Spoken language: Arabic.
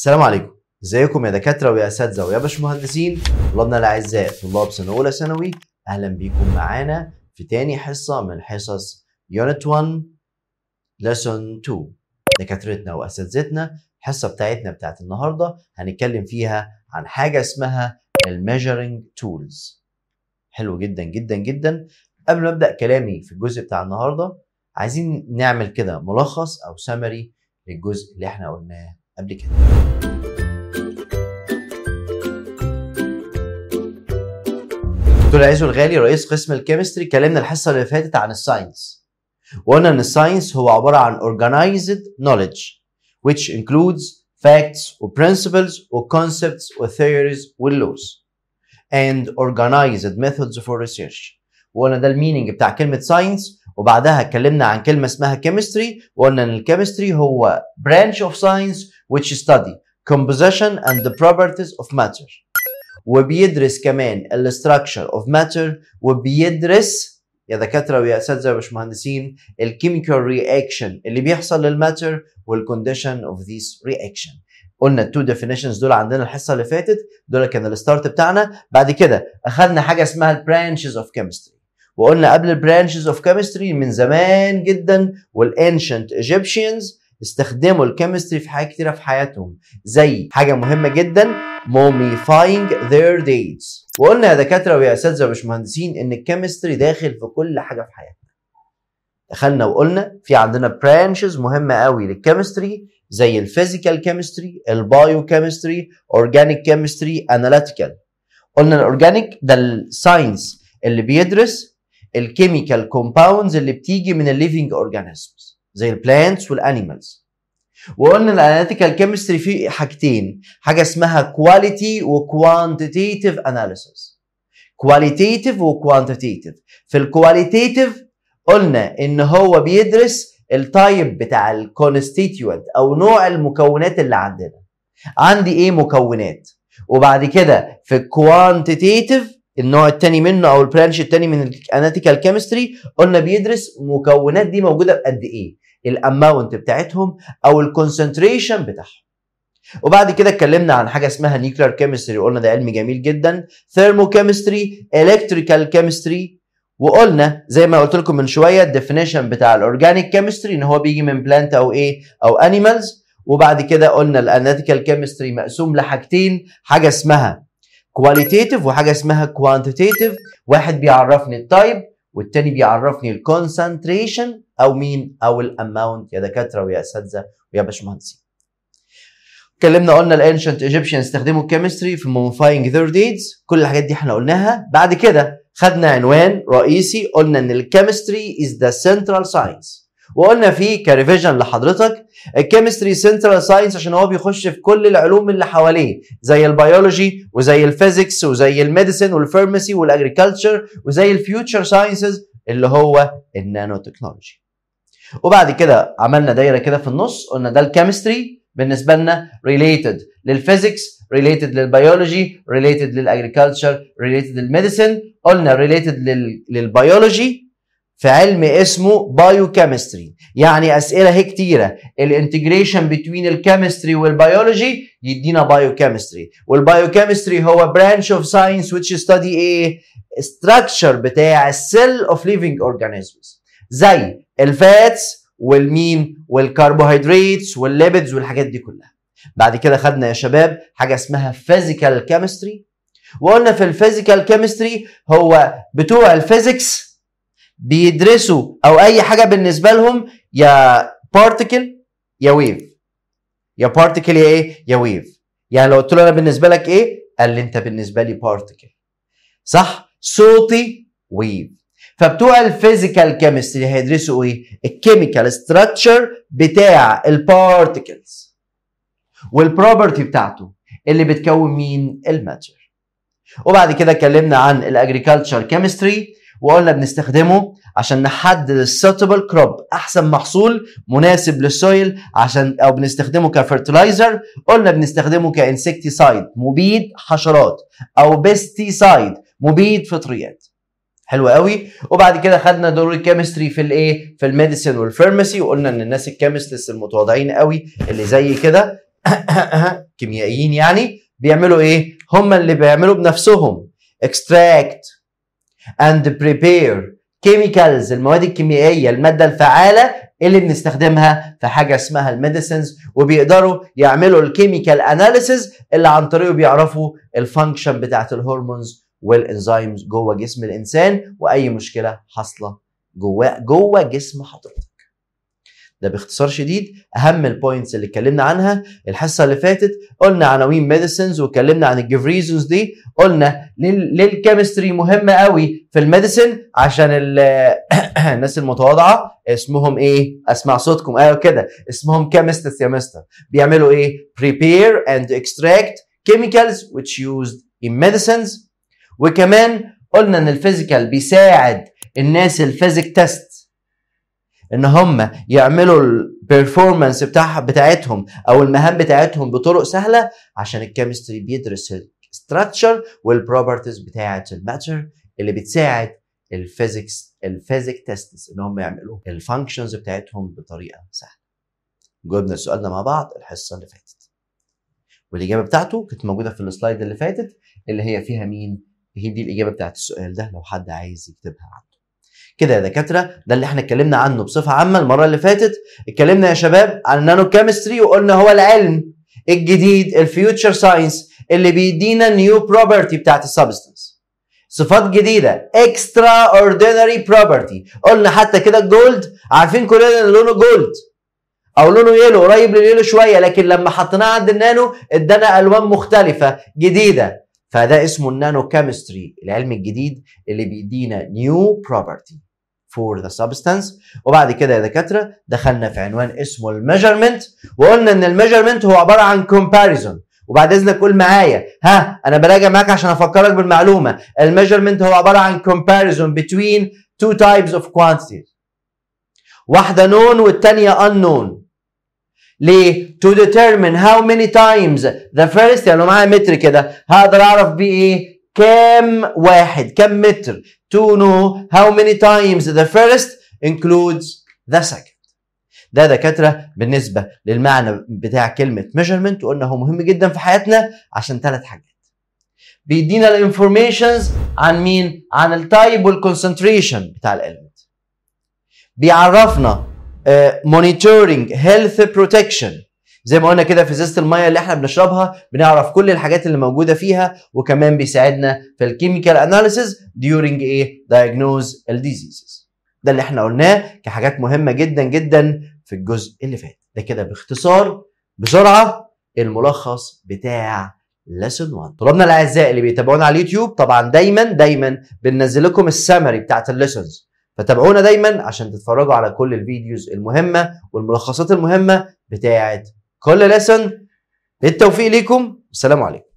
السلام عليكم ازيكم يا دكاتره ويا اساتذه ويا باشمهندسين طلابنا الاعزاء طلاب سنه اولى ثانوي اهلا بيكم معانا في تاني حصه من حصص يونت 1 ليسون 2 دكاترتنا واساتذتنا الحصه بتاعتنا بتاعت النهارده هنتكلم فيها عن حاجه اسمها الميجرنج تولز حلو جدا جدا جدا قبل ما ابدا كلامي في الجزء بتاع النهارده عايزين نعمل كده ملخص او سمري للجزء اللي احنا قلناه قبل كده دكتور عزو الغالي رئيس قسم الكيمستري كلمنا الحصه اللي فاتت عن الساينس وقلنا ان الساينس هو عباره عن organized knowledge which includes facts و principles و concepts و theories and laws and organized methods for research وقلنا ده المينينج بتاع كلمه ساينس وبعدها اتكلمنا عن كلمه اسمها chemistry وقلنا ان الكيمستري هو branch of science which study composition and the properties of matter وبيدرس كمان الستراكشر اوف ماتر وبيدرس يا دكاتره ويا اساتذه وباشمهندسين الكيميكال رياكشن اللي بيحصل للماتر والكونديشن اوف ذيس رياكشن قلنا التو ديفينيشنز دول عندنا الحصه اللي فاتت دول كان الستارت بتاعنا بعد كده اخذنا حاجه اسمها البرانشز اوف كيمستري وقلنا قبل البرانشز اوف كيمستري من زمان جدا والانشنت ايجيبشنز استخدموا الكيمستري في حاجات كتيره في حياتهم زي حاجه مهمه جدا موميفاينج ذير ديتس وقلنا يا دكاتره ويا اساتذه مهندسين ان الكيمستري داخل في كل حاجه في حياتنا دخلنا وقلنا في عندنا برانشز مهمه قوي للكيمستري زي الفيزيكال كيمستري البايو كيمستري اورجانيك كيمستري اناليتيكال قلنا الاورجانيك ده الساينس اللي بيدرس الكيميكال كومباوندز اللي بتيجي من الليفنج اورجانيزمز زي البلانتس والانيمالز وقلنا الاناليتيكال كيمستري فيه حاجتين حاجه اسمها كواليتي وكوانتيتيف اناليسيس كواليتيتيف وكوانتيتيف في الكواليتيتيف قلنا ان هو بيدرس التايب بتاع الكونستيتيوانت او نوع المكونات اللي عندنا عندي ايه مكونات وبعد كده في الكوانتيتيف النوع الثاني منه او البرانش الثاني من الاناتيكال كيمستري قلنا بيدرس المكونات دي موجوده بقد ايه الاماونت بتاعتهم او الكونسنتريشن بتاعهم وبعد كده اتكلمنا عن حاجه اسمها نيوكلير كيمستري وقلنا ده علم جميل جدا ثيرمو كيمستري الكتريكال كيمستري وقلنا زي ما قلت لكم من شويه الديفينيشن بتاع الاورجانيك كيمستري ان هو بيجي من بلانت او ايه او انيمالز وبعد كده قلنا الاناتيكال كيمستري مقسوم لحاجتين حاجه اسمها كواليتيتيف وحاجه اسمها كوانتيتيف واحد بيعرفني التايب والتاني بيعرفني الكونسنتريشن او مين او الاماونت يا دكاتره ويا اساتذه ويا باشمهندسين اتكلمنا قلنا الانشنت ايجيبشن استخدموا الكيمستري في ذير ديدز كل الحاجات دي احنا قلناها بعد كده خدنا عنوان رئيسي قلنا ان الكيمستري از ذا سنترال ساينس وقلنا فيه كريفيجن لحضرتك الكيمستري سنترال ساينس عشان هو بيخش في كل العلوم اللي حواليه زي البيولوجي وزي الفيزيكس وزي الميديسن والفارماسي والاجريكلتشر وزي الفيوتشر ساينسز اللي هو النانو تكنولوجي وبعد كده عملنا دايره كده في النص قلنا ده الكيمستري بالنسبه لنا ريليتد للفيزيكس ريليتد للبيولوجي ريليتد للاجريكلتشر ريليتد للميديسن قلنا ريليتد للبيولوجي في علم اسمه بايوكيمستري يعني اسئله هي كتيره الانتجريشن بتوين الكيمستري والبيولوجي يدينا بايوكيمستري والبايوكيمستري هو برانش اوف ساينس which ستادي ايه structure بتاع السيل اوف ليفنج اورجانيزمز زي الفاتس والمين والكربوهيدراتس والليبيدز والحاجات دي كلها بعد كده خدنا يا شباب حاجه اسمها فيزيكال كيمستري وقلنا في الفيزيكال كيمستري هو بتوع الفيزيكس بيدرسوا او اي حاجه بالنسبه لهم يا بارتيكل يا ويف يا بارتيكل يا ايه يا ويف يعني لو قلت له انا بالنسبه لك ايه قال لي انت بالنسبه لي بارتيكل صح صوتي ويف فبتوع الفيزيكال كيمستري هيدرسوا ايه الكيميكال ستراكشر بتاع البارتيكلز والبروبرتي بتاعته اللي بتكون مين الماتر وبعد كده اتكلمنا عن الاجريكالتشر كيمستري وقلنا بنستخدمه عشان نحدد السوتبل كروب احسن محصول مناسب للسويل عشان او بنستخدمه كفرتلايزر قلنا بنستخدمه كانسكتيسايد مبيد حشرات او بيستيسايد مبيد فطريات حلو قوي وبعد كده خدنا دور الكيمستري في الايه في الميديسن والفارماسي وقلنا ان الناس الكيمستس المتواضعين قوي اللي زي كده كيميائيين يعني بيعملوا ايه هم اللي بيعملوا بنفسهم اكستراكت and prepare chemicals المواد الكيميائية المادة الفعالة اللي بنستخدمها في حاجة اسمها الميديسنز وبيقدروا يعملوا الكيميكال اناليسز اللي عن طريقه بيعرفوا الفانكشن بتاعت الهرمونز والانزيمز جوه جسم الانسان واي مشكلة حاصلة جوه جوه جسم حضرتك ده باختصار شديد اهم البوينتس اللي اتكلمنا عنها الحصه اللي فاتت قلنا عناوين ميديسنز واتكلمنا عن الجيف ريزونز دي قلنا ليه الكيمستري مهمه قوي في الميديسن عشان الناس المتواضعه اسمهم ايه اسمع صوتكم ايوه كده اسمهم كيمستس يا مستر بيعملوا ايه prepare and extract chemicals which used in medicines وكمان قلنا ان الفيزيكال بيساعد الناس الفيزيك تيست ان هم يعملوا البرفورمانس بتاعها بتاعتهم او المهام بتاعتهم بطرق سهله عشان الكيمستري بيدرس الستراكشر والبروبرتيز بتاعه الماتر اللي بتساعد الفيزيكس الفيزيك تيستس ان هم يعملوا الفانكشنز بتاعتهم بطريقه سهله. جاوبنا السؤال ده مع بعض الحصه اللي فاتت. والاجابه بتاعته كانت موجوده في السلايد اللي فاتت اللي هي فيها مين؟ هي دي الاجابه بتاعت السؤال ده لو حد عايز يكتبها عنه. كده يا دكاتره ده اللي احنا اتكلمنا عنه بصفه عامه المره اللي فاتت اتكلمنا يا شباب عن النانو كيمستري وقلنا هو العلم الجديد الفيوتشر ساينس اللي بيدينا نيو بروبرتي بتاعت السبستنس صفات جديده اكسترا اوردينري بروبرتي قلنا حتى كده الجولد عارفين كلنا ان لونه جولد او لونه يلو قريب لليلو شويه لكن لما حطيناه عند النانو ادانا الوان مختلفه جديده فده اسمه النانو كيمستري العلم الجديد اللي بيدينا نيو بروبرتي for the substance وبعد كده يا دكاتره دخلنا في عنوان اسمه الميجرمنت وقلنا ان الميجرمنت هو عباره عن كومباريزون وبعد اذنك قول معايا ها انا براجع معاك عشان افكرك بالمعلومه الميجرمنت هو عباره عن كومباريزون بتوين تو تايبز اوف كوانتيتيز واحده نون والثانيه unknown ليه؟ to determine how many times the first يعني لو معايا متر كده هقدر اعرف بيه ايه؟ كام واحد؟ كام متر؟ to know how many times the first includes the second ده دكاترة بالنسبة للمعنى بتاع كلمة measurement وقلنا هو مهم جدا في حياتنا عشان ثلاث حاجات بيدينا الانفورميشنز عن مين؟ عن التايب والكونسنتريشن بتاع الالمنت بيعرفنا آه، monitoring هيلث بروتكشن زي ما قلنا كده في ازازه الميه اللي احنا بنشربها بنعرف كل الحاجات اللي موجوده فيها وكمان بيساعدنا في الكيميكال اناليسيز ديورنج ايه دايجنوز الديزيزز ده اللي احنا قلناه كحاجات مهمه جدا جدا في الجزء اللي فات ده كده باختصار بسرعه الملخص بتاع لسن 1 طلابنا الاعزاء اللي بيتابعونا على اليوتيوب طبعا دايما دايما بننزل لكم السمري بتاعت الليسنز فتابعونا دايما عشان تتفرجوا على كل الفيديوز المهمه والملخصات المهمه بتاعه كل لسن بالتوفيق ليكم والسلام عليكم